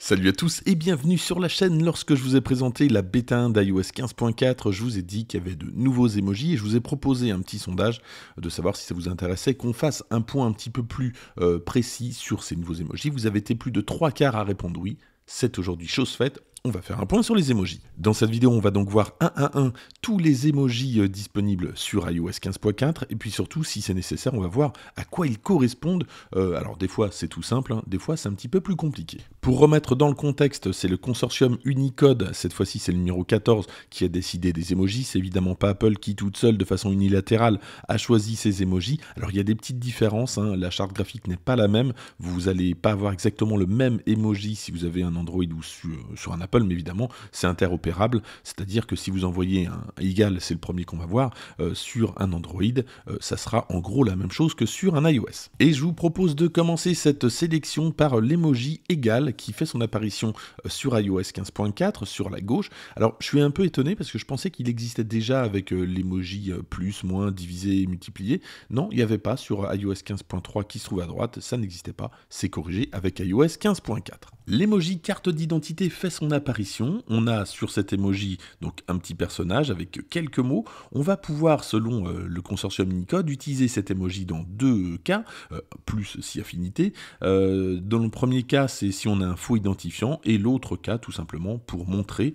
Salut à tous et bienvenue sur la chaîne. Lorsque je vous ai présenté la bêta 1 d'iOS 15.4, je vous ai dit qu'il y avait de nouveaux émojis et je vous ai proposé un petit sondage de savoir si ça vous intéressait qu'on fasse un point un petit peu plus euh, précis sur ces nouveaux émojis, Vous avez été plus de trois quarts à répondre oui. C'est aujourd'hui chose faite, on va faire un point sur les emojis. Dans cette vidéo, on va donc voir un à un tous les emojis euh, disponibles sur iOS 15.4 et puis surtout, si c'est nécessaire, on va voir à quoi ils correspondent. Euh, alors des fois, c'est tout simple, hein. des fois, c'est un petit peu plus compliqué. Pour remettre dans le contexte, c'est le consortium Unicode, cette fois-ci c'est le numéro 14, qui a décidé des emojis. C'est évidemment pas Apple qui toute seule, de façon unilatérale, a choisi ses emojis. Alors il y a des petites différences, hein. la charte graphique n'est pas la même, vous n'allez pas avoir exactement le même emoji si vous avez un Android ou euh, sur un Apple mais évidemment, c'est interopérable, c'est-à-dire que si vous envoyez un égal, c'est le premier qu'on va voir, euh, sur un Android, euh, ça sera en gros la même chose que sur un iOS. Et je vous propose de commencer cette sélection par l'emoji égal qui fait son apparition euh, sur iOS 15.4, sur la gauche. Alors, je suis un peu étonné parce que je pensais qu'il existait déjà avec l'emoji plus, moins, divisé, multiplié. Non, il n'y avait pas sur iOS 15.3 qui se trouve à droite, ça n'existait pas, c'est corrigé avec iOS 15.4. L'émoji « carte d'identité fait son apparition. On a sur cet émoji donc un petit personnage avec quelques mots. On va pouvoir, selon euh, le consortium Unicode, utiliser cet émoji dans deux cas, euh, plus si affinité. Euh, dans le premier cas, c'est si on a un faux identifiant, et l'autre cas, tout simplement, pour montrer,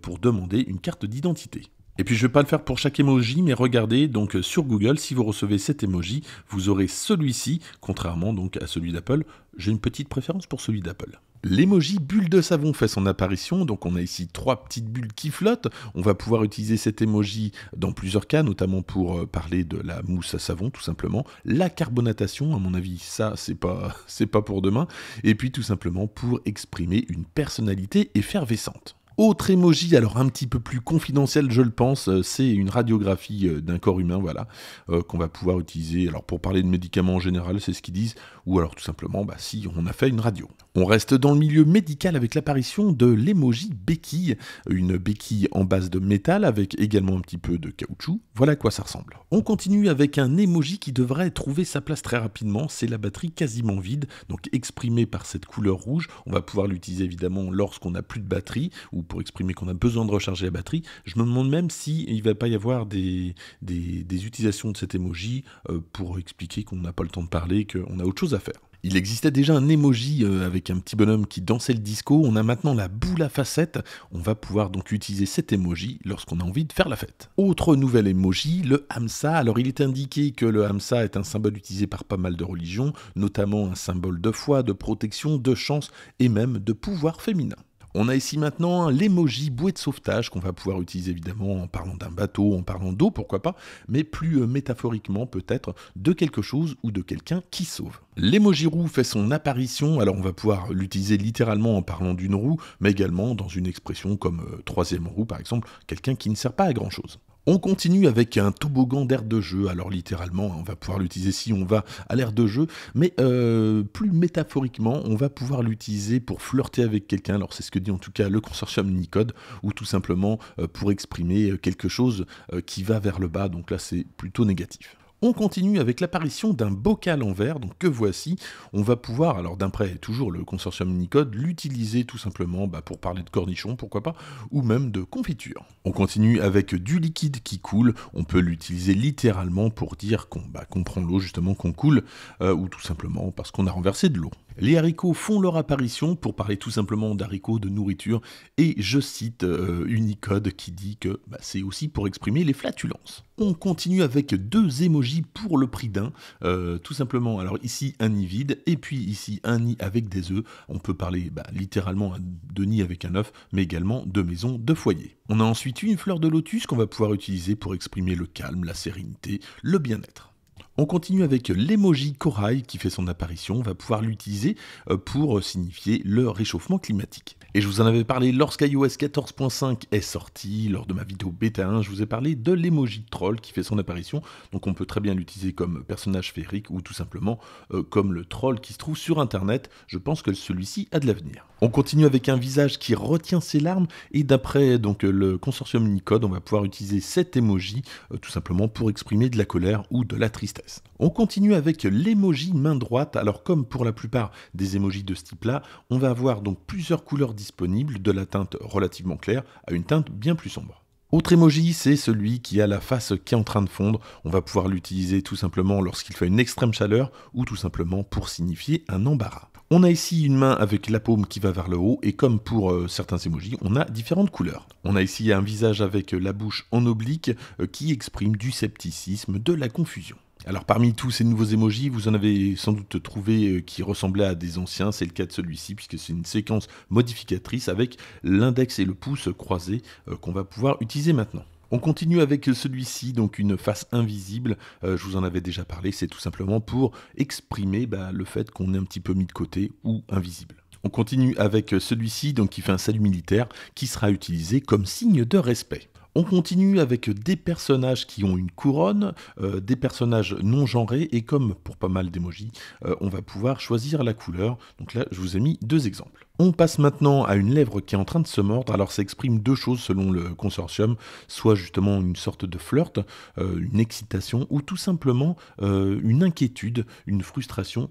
pour demander une carte d'identité. Et puis je ne vais pas le faire pour chaque emoji, mais regardez donc sur Google, si vous recevez cet emoji, vous aurez celui-ci, contrairement donc à celui d'Apple. J'ai une petite préférence pour celui d'Apple. L'emoji bulle de savon fait son apparition, donc on a ici trois petites bulles qui flottent. On va pouvoir utiliser cet émoji dans plusieurs cas, notamment pour euh, parler de la mousse à savon tout simplement, la carbonatation, à mon avis ça c'est pas c'est pas pour demain, et puis tout simplement pour exprimer une personnalité effervescente. Autre émoji, alors un petit peu plus confidentiel, je le pense, euh, c'est une radiographie euh, d'un corps humain, voilà, euh, qu'on va pouvoir utiliser. Alors pour parler de médicaments en général, c'est ce qu'ils disent, ou alors tout simplement, bah, si on a fait une radio. On reste dans le milieu médical avec l'apparition de l'émoji béquille, une béquille en base de métal avec également un petit peu de caoutchouc. Voilà à quoi ça ressemble. On continue avec un émoji qui devrait trouver sa place très rapidement, c'est la batterie quasiment vide, donc exprimée par cette couleur rouge. On va pouvoir l'utiliser évidemment lorsqu'on n'a plus de batterie ou pour exprimer qu'on a besoin de recharger la batterie. Je me demande même si il va pas y avoir des, utilisations de cet émoji euh, pour expliquer qu'on n'a pas le temps de parler, qu'on a autre chose à faire. Il existait déjà un emoji euh, avec un petit bonhomme qui dansait le disco. On a maintenant la boule à facettes. On va pouvoir donc utiliser cet emoji lorsqu'on a envie de faire la fête. Autre nouvel émoji, le hamsa. Alors il est indiqué que le hamsa est un symbole utilisé par pas mal de religions, notamment un symbole de foi, de protection, de chance et même de pouvoir féminin. On a ici maintenant l'emoji bouée de sauvetage qu'on va pouvoir utiliser évidemment en parlant d'un bateau, en parlant d'eau, pourquoi pas, mais plus euh, métaphoriquement peut-être de quelque chose ou de quelqu'un qui sauve. L'emoji roue fait son apparition, alors on va pouvoir l'utiliser littéralement en parlant d'une roue, mais également dans une expression comme euh, troisième roue par exemple, quelqu'un qui ne sert pas à grand chose. On continue avec un toboggan d'air de jeu. Alors littéralement, on va pouvoir l'utiliser si on va à l'air de jeu, mais euh, plus métaphoriquement, on va pouvoir l'utiliser pour flirter avec quelqu'un. Alors c'est ce que dit en tout cas le consortium Unicode, ou tout simplement euh, pour exprimer euh, quelque chose qui va vers le bas. Donc là, c'est plutôt négatif. On continue avec l'apparition d'un bocal en verre, donc que voici. On va pouvoir, alors d'après toujours le consortium Unicode, l'utiliser tout simplement bah, pour parler de cornichons, pourquoi pas, ou même de confiture. On continue avec du liquide qui coule, on peut l'utiliser littéralement pour dire qu'on bah, prend l'eau justement, qu'on coule, euh, ou tout simplement parce qu'on a renversé de l'eau. Les haricots font leur apparition pour parler tout simplement d'haricots, de nourriture, et je cite euh, Unicode qui dit que bah, c'est aussi pour exprimer les flatulences. On continue avec deux émojis pour le prix d'un, euh, tout simplement. Alors ici, un nid vide, et puis ici, un nid avec des œufs. On peut parler bah, littéralement hein, de nid avec un œuf, mais également de maison, de foyer. On a ensuite une fleur de lotus qu'on va pouvoir utiliser pour exprimer le calme, la sérénité, le bien-être. On continue avec l'émoji corail qui fait son apparition. On va pouvoir l'utiliser euh, pour signifier le réchauffement climatique. Et je vous en avais parlé lorsqu'iOS 14.5 est sorti, lors de ma vidéo bêta 1, je vous ai parlé de l'emoji troll qui fait son apparition. Donc on peut très bien l'utiliser comme personnage féerique ou tout simplement euh, comme le troll qui se trouve sur internet. Je pense que celui-ci a de l'avenir. On continue avec un visage qui retient ses larmes et d'après donc le consortium Unicode, on va pouvoir utiliser cette émoji euh, tout simplement pour exprimer de la colère ou de la tristesse. On continue avec l'émoji main droite. Alors comme pour la plupart des émojis de ce type-là, on va avoir donc plusieurs couleurs disponibles de la teinte relativement claire à une teinte bien plus sombre. Autre émoji, c'est celui qui a la face qui est en train de fondre. On va pouvoir l'utiliser tout simplement lorsqu'il fait une extrême chaleur ou tout simplement pour signifier un embarras. On a ici une main avec la paume qui va vers le haut et comme pour euh, certains émojis, on a différentes couleurs. On a ici un visage avec euh, la bouche en oblique euh, qui exprime du scepticisme, de la confusion. Alors parmi tous ces nouveaux émojis, vous en avez sans doute trouvé qui ressemblaient à des anciens, c'est le cas de celui-ci puisque c'est une séquence modificatrice avec l'index et le pouce croisés qu'on va pouvoir utiliser maintenant. On continue avec celui-ci, donc une face invisible. Euh, je vous en avais déjà parlé, c'est tout simplement pour exprimer bah, le fait qu'on est un petit peu mis de côté ou invisible. On continue avec celui-ci, donc qui fait un salut militaire, qui sera utilisé comme signe de respect. On continue avec des personnages qui ont une couronne, euh, des personnages non genrés, et comme pour pas mal d'émojis, euh, on va pouvoir choisir la couleur. Donc là, je vous ai mis deux exemples. On passe maintenant à une lèvre qui est en train de se mordre, alors ça exprime deux choses selon le consortium, soit justement une sorte de flirt, euh, une excitation, ou tout simplement une inquiétude, une frustration,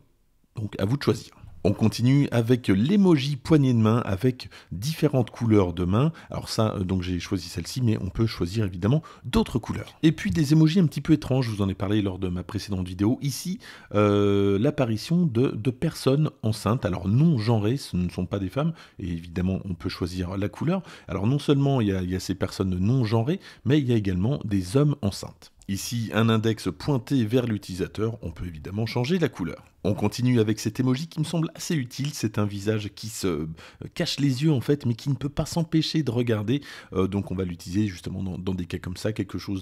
donc à vous de choisir. On continue avec l'emoji poignée de main avec différentes couleurs de main. Alors ça, euh, donc j'ai choisi celle-ci, mais on peut choisir évidemment d'autres couleurs. Et puis des emojis un petit peu étranges, je vous en ai parlé lors de ma précédente vidéo. Ici, euh, l'apparition de, personnes enceintes, alors non genrées, ce ne sont pas des femmes, et évidemment on peut choisir la couleur. Alors non seulement il il y a ces personnes non genrées, mais il y a également des hommes enceintes. Ici, un index pointé vers l'utilisateur, on peut évidemment changer la couleur. On continue avec cet emoji qui me semble assez utile, c'est un visage qui se euh, cache les yeux en fait, mais qui ne peut pas s'empêcher de regarder, euh, donc on va l'utiliser justement dans, des cas comme ça, quelque chose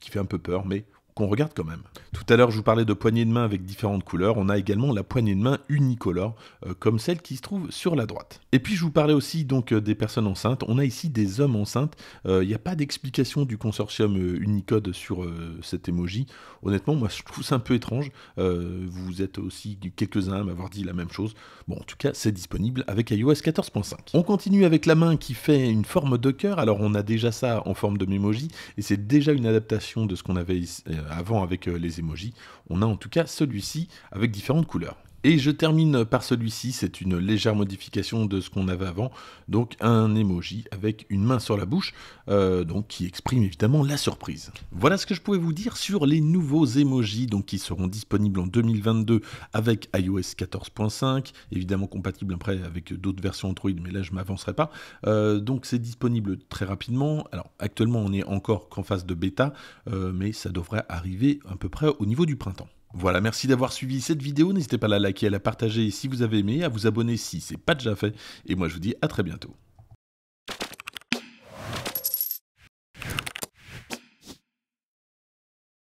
qui fait un peu peur, mais qu'on regarde quand même. Tout à l'heure, je vous parlais de poignée de main avec différentes couleurs. On a également la poignée de main unicolore, euh, comme celle qui se trouve sur la droite. Et puis, je vous parlais aussi donc euh, des personnes enceintes. On a ici des hommes enceintes. Euh, il n'y a pas d'explication du consortium Unicode sur cette emoji. Honnêtement, moi, je trouve ça un peu étrange. vous êtes aussi quelques-uns à m'avoir dit la même chose. Bon, en tout cas, c'est disponible avec iOS 14.5. On continue avec la main qui fait une forme de cœur. Alors, on a déjà ça en forme de memoji, et c'est déjà une adaptation de ce qu'on avait ici euh, avant avec euh, les emojis, on a en tout cas celui-ci avec différentes couleurs. Et je termine par celui-ci, c'est une légère modification de ce qu'on avait avant, donc un emoji avec une main sur la bouche, euh, donc qui exprime évidemment la surprise. Voilà ce que je pouvais vous dire sur les nouveaux emojis, donc qui seront disponibles en 2022 avec iOS 14.5, évidemment compatible après avec d'autres versions Android, mais là je m'avancerai pas. Euh, donc c'est disponible très rapidement. Alors actuellement on n'est encore qu'en phase de bêta, euh, mais ça devrait arriver à peu près au niveau du printemps. Voilà, merci d'avoir suivi cette vidéo. N'hésitez pas à la liker, à la partager si vous avez aimé, à vous abonner si n'est pas déjà fait. Et moi, je vous dis à très bientôt.